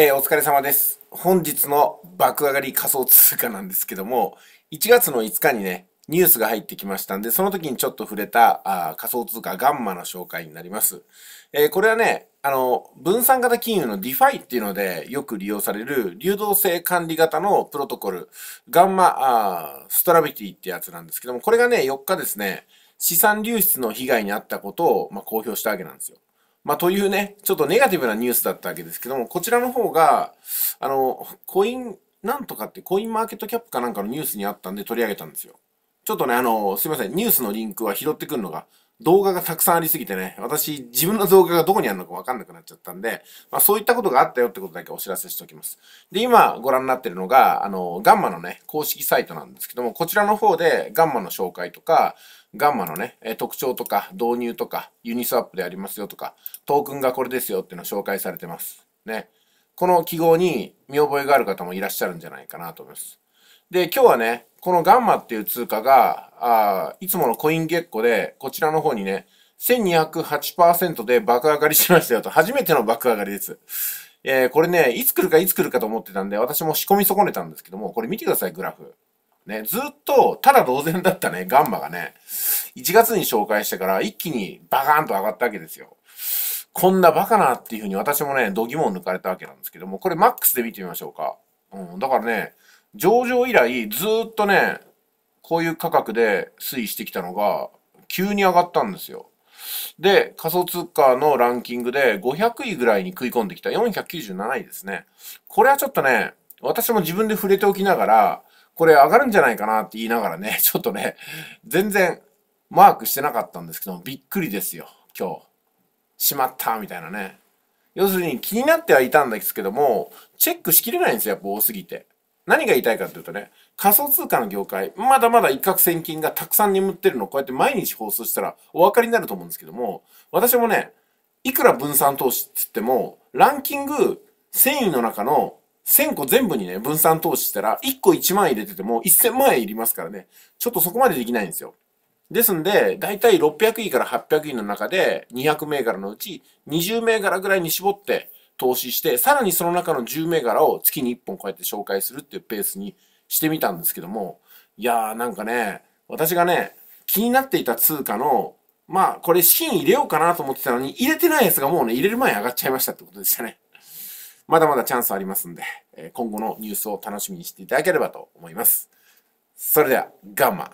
えー、お疲れ様です。本日の爆上がり仮想通貨なんですけども、1月の5日にね、ニュースが入ってきましたんで、その時にちょっと触れたあ仮想通貨ガンマの紹介になります。えー、これはね、あの、分散型金融の DeFi っていうのでよく利用される流動性管理型のプロトコル、ガンマあストラビティってやつなんですけども、これがね、4日ですね、資産流出の被害に遭ったことを、まあ、公表したわけなんですよ。まあ、というね、ちょっとネガティブなニュースだったわけですけども、こちらの方が、あの、コイン、なんとかってコインマーケットキャップかなんかのニュースにあったんで取り上げたんですよ。ちょっとね、あの、すいません、ニュースのリンクは拾ってくるのが動画がたくさんありすぎてね、私、自分の動画がどこにあるのかわかんなくなっちゃったんで、まあそういったことがあったよってことだけお知らせしておきます。で、今ご覧になってるのが、あの、ガンマのね、公式サイトなんですけども、こちらの方でガンマの紹介とか、ガンマのね、特徴とか、導入とか、ユニスワップでありますよとか、トークンがこれですよっていうのを紹介されてます。ね。この記号に見覚えがある方もいらっしゃるんじゃないかなと思います。で、今日はね、このガンマっていう通貨が、あいつものコインッコで、こちらの方にね、1208%で爆上がりしましたよと。初めての爆上がりです。えー、これね、いつ来るかいつ来るかと思ってたんで、私も仕込み損ねたんですけども、これ見てください、グラフ。ね、ずっと、ただ同然だったね、ガンマがね、1月に紹介してから一気にバカーンと上がったわけですよ。こんなバカなっていうふうに私もね、度肝を抜かれたわけなんですけども、これマックスで見てみましょうか。うん、だからね、上場以来ずっとね、こういう価格で推移してきたのが、急に上がったんですよ。で、仮想通貨のランキングで500位ぐらいに食い込んできた497位ですね。これはちょっとね、私も自分で触れておきながら、これ上がるんじゃないかなって言いながらね、ちょっとね、全然マークしてなかったんですけどびっくりですよ、今日。しまったみたいなね。要するに気になってはいたんですけども、チェックしきれないんですよ、やっぱ多すぎて。何が言いたいかというとね、仮想通貨の業界、まだまだ一攫千金がたくさん眠ってるの、こうやって毎日放送したらお分かりになると思うんですけども、私もね、いくら分散投資って言っても、ランキング1000位の中の1000個全部にね、分散投資したら、1個1万円入れてても1000万円いりますからね、ちょっとそこまでできないんですよ。ですんで、だいたい600位から800位の中で200銘柄のうち20銘柄ぐらいに絞って、投資して、さらにその中の10銘柄を月に1本こうやって紹介するっていうペースにしてみたんですけども、いやーなんかね、私がね、気になっていた通貨の、まあこれ資金入れようかなと思ってたのに、入れてないやつがもうね、入れる前に上がっちゃいましたってことでしたね。まだまだチャンスありますんで、今後のニュースを楽しみにしていただければと思います。それでは、ガンマ。